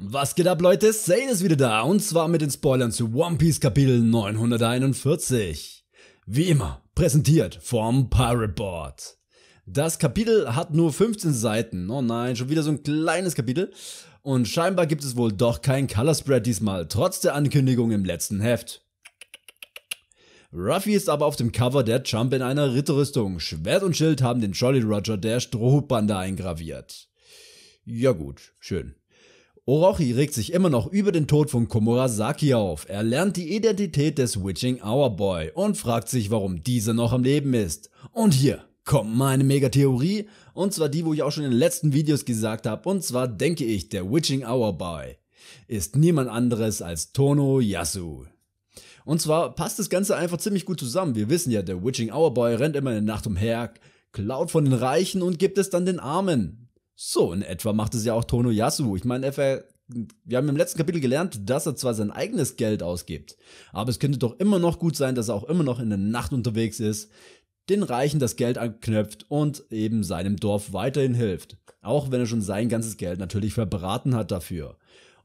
Was geht ab, Leute? Zane ist wieder da und zwar mit den Spoilern zu One Piece Kapitel 941. Wie immer, präsentiert vom Pirate Board. Das Kapitel hat nur 15 Seiten. Oh nein, schon wieder so ein kleines Kapitel. Und scheinbar gibt es wohl doch kein Color Spread diesmal, trotz der Ankündigung im letzten Heft. Ruffy ist aber auf dem Cover der Jump in einer Ritterrüstung. Schwert und Schild haben den Jolly Roger der Strohhubbande eingraviert. Ja gut, schön. Orochi regt sich immer noch über den Tod von Komurasaki auf. Er lernt die Identität des Witching Hour Boy und fragt sich, warum dieser noch am Leben ist. Und hier kommt meine Megatheorie, und zwar die, wo ich auch schon in den letzten Videos gesagt habe, und zwar denke ich, der Witching Hour Boy ist niemand anderes als Tono Yasu. Und zwar passt das Ganze einfach ziemlich gut zusammen. Wir wissen ja, der Witching Hour Boy rennt immer in der Nacht umher, klaut von den Reichen und gibt es dann den Armen. So in etwa macht es ja auch Tono Yasu. Ich meine, er wir haben im letzten Kapitel gelernt, dass er zwar sein eigenes Geld ausgibt, aber es könnte doch immer noch gut sein, dass er auch immer noch in der Nacht unterwegs ist, den Reichen das Geld anknöpft und eben seinem Dorf weiterhin hilft. Auch wenn er schon sein ganzes Geld natürlich verbraten hat dafür.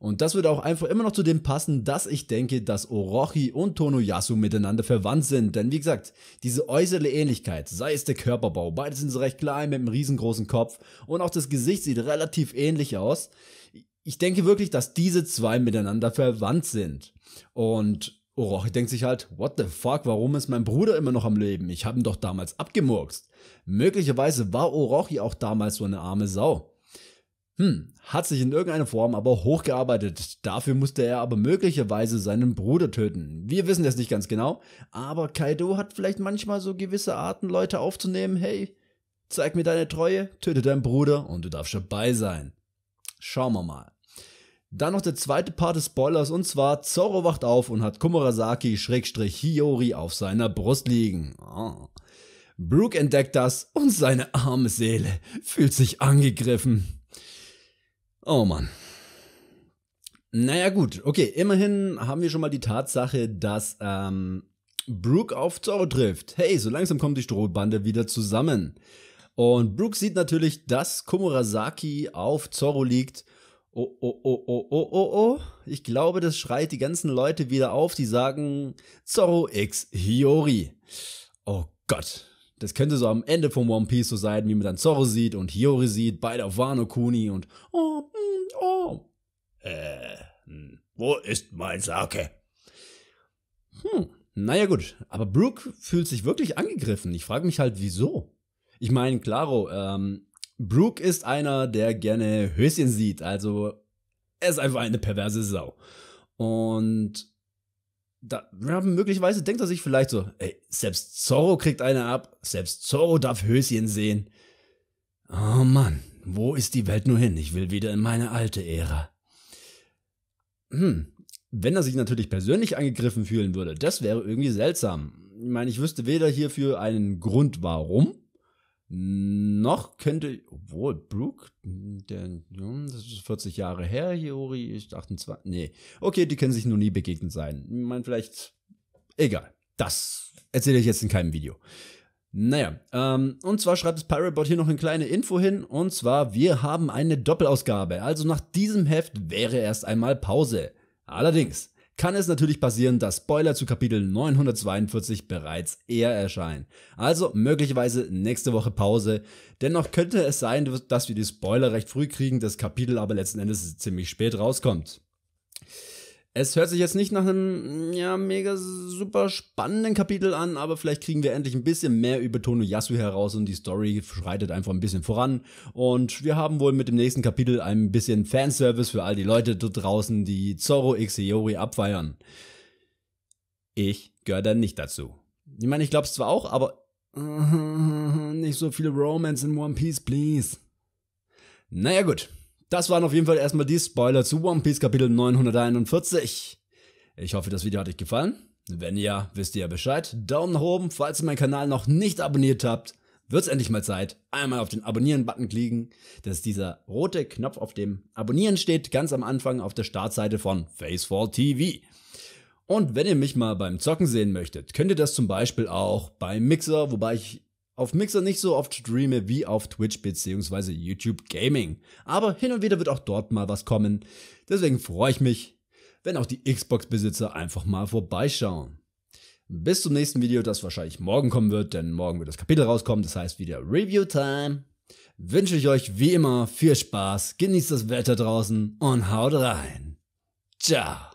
Und das würde auch einfach immer noch zu dem passen, dass ich denke, dass Orochi und Tonoyasu miteinander verwandt sind. Denn wie gesagt, diese äußere Ähnlichkeit, sei es der Körperbau, beide sind so recht klein mit einem riesengroßen Kopf und auch das Gesicht sieht relativ ähnlich aus. Ich denke wirklich, dass diese zwei miteinander verwandt sind. Und Orochi denkt sich halt, what the fuck, warum ist mein Bruder immer noch am Leben? Ich habe ihn doch damals abgemurkst. Möglicherweise war Orochi auch damals so eine arme Sau. Hm, hat sich in irgendeiner Form aber hochgearbeitet. Dafür musste er aber möglicherweise seinen Bruder töten. Wir wissen es nicht ganz genau, aber Kaido hat vielleicht manchmal so gewisse Arten, Leute aufzunehmen. Hey, zeig mir deine Treue, töte deinen Bruder und du darfst dabei sein. Schauen wir mal. Dann noch der zweite Part des Spoilers und zwar Zoro wacht auf und hat Kumurasaki-Hiyori auf seiner Brust liegen. Oh. Ah. Brooke entdeckt das und seine arme Seele fühlt sich angegriffen. Oh Mann. Naja gut, okay, immerhin haben wir schon mal die Tatsache, dass ähm, Brooke auf Zorro trifft. Hey, so langsam kommt die Strohbande wieder zusammen. Und Brooke sieht natürlich, dass Komurasaki auf Zorro liegt. Oh, oh, oh, oh, oh, oh, oh, oh. Ich glaube, das schreit die ganzen Leute wieder auf, die sagen Zorro X Hiyori. Oh Gott. Das könnte so am Ende von One Piece so sein, wie man dann Zorro sieht und Hiyori sieht, beide auf Wano Kuni und oh, Oh. Äh, hm, wo ist mein Sake? Hm, naja gut, aber Brooke fühlt sich wirklich angegriffen. Ich frage mich halt, wieso? Ich meine, klaro, ähm, Brooke ist einer, der gerne Höschen sieht, also er ist einfach eine perverse Sau. Und da, ja, möglicherweise denkt er sich vielleicht so, ey, selbst Zorro kriegt eine ab, selbst Zorro darf Höschen sehen. Oh Mann, wo ist die Welt nur hin? Ich will wieder in meine alte Ära. Hm, wenn er sich natürlich persönlich angegriffen fühlen würde, das wäre irgendwie seltsam. Ich meine, ich wüsste weder hierfür einen Grund, warum, noch könnte, obwohl Brooke, der, das ist 40 Jahre her, Hiori ist 28, nee. Okay, die können sich nur nie begegnet sein. Ich meine, vielleicht, egal. Das erzähle ich jetzt in keinem Video. Naja, ähm, und zwar schreibt das Piratebot hier noch eine kleine Info hin, und zwar, wir haben eine Doppelausgabe, also nach diesem Heft wäre erst einmal Pause. Allerdings kann es natürlich passieren, dass Spoiler zu Kapitel 942 bereits eher erscheinen. Also möglicherweise nächste Woche Pause. Dennoch könnte es sein, dass wir die Spoiler recht früh kriegen, das Kapitel aber letzten Endes ziemlich spät rauskommt. Es hört sich jetzt nicht nach einem ja, mega super spannenden Kapitel an, aber vielleicht kriegen wir endlich ein bisschen mehr über Tono Yasu heraus und die Story schreitet einfach ein bisschen voran. Und wir haben wohl mit dem nächsten Kapitel ein bisschen Fanservice für all die Leute da draußen, die Zoro Ixiori abfeiern. Ich gehöre da nicht dazu. Ich meine, ich glaube es zwar auch, aber nicht so viele Romance in One Piece, please. Naja gut, das waren auf jeden Fall erstmal die Spoiler zu One Piece Kapitel 941. Ich hoffe, das Video hat euch gefallen. Wenn ja, wisst ihr ja Bescheid. Daumen nach oben, falls ihr meinen Kanal noch nicht abonniert habt, wird es endlich mal Zeit. Einmal auf den Abonnieren-Button klicken. Das ist dieser rote Knopf, auf dem Abonnieren steht, ganz am Anfang auf der Startseite von Facefall TV. Und wenn ihr mich mal beim Zocken sehen möchtet, könnt ihr das zum Beispiel auch beim Mixer, wobei ich auf Mixer nicht so oft streame wie auf Twitch bzw. YouTube Gaming. Aber hin und wieder wird auch dort mal was kommen. Deswegen freue ich mich, wenn auch die Xbox-Besitzer einfach mal vorbeischauen. Bis zum nächsten Video, das wahrscheinlich morgen kommen wird, denn morgen wird das Kapitel rauskommen, das heißt wieder Review Time. Wünsche ich euch wie immer viel Spaß, genießt das Wetter draußen und haut rein. Ciao.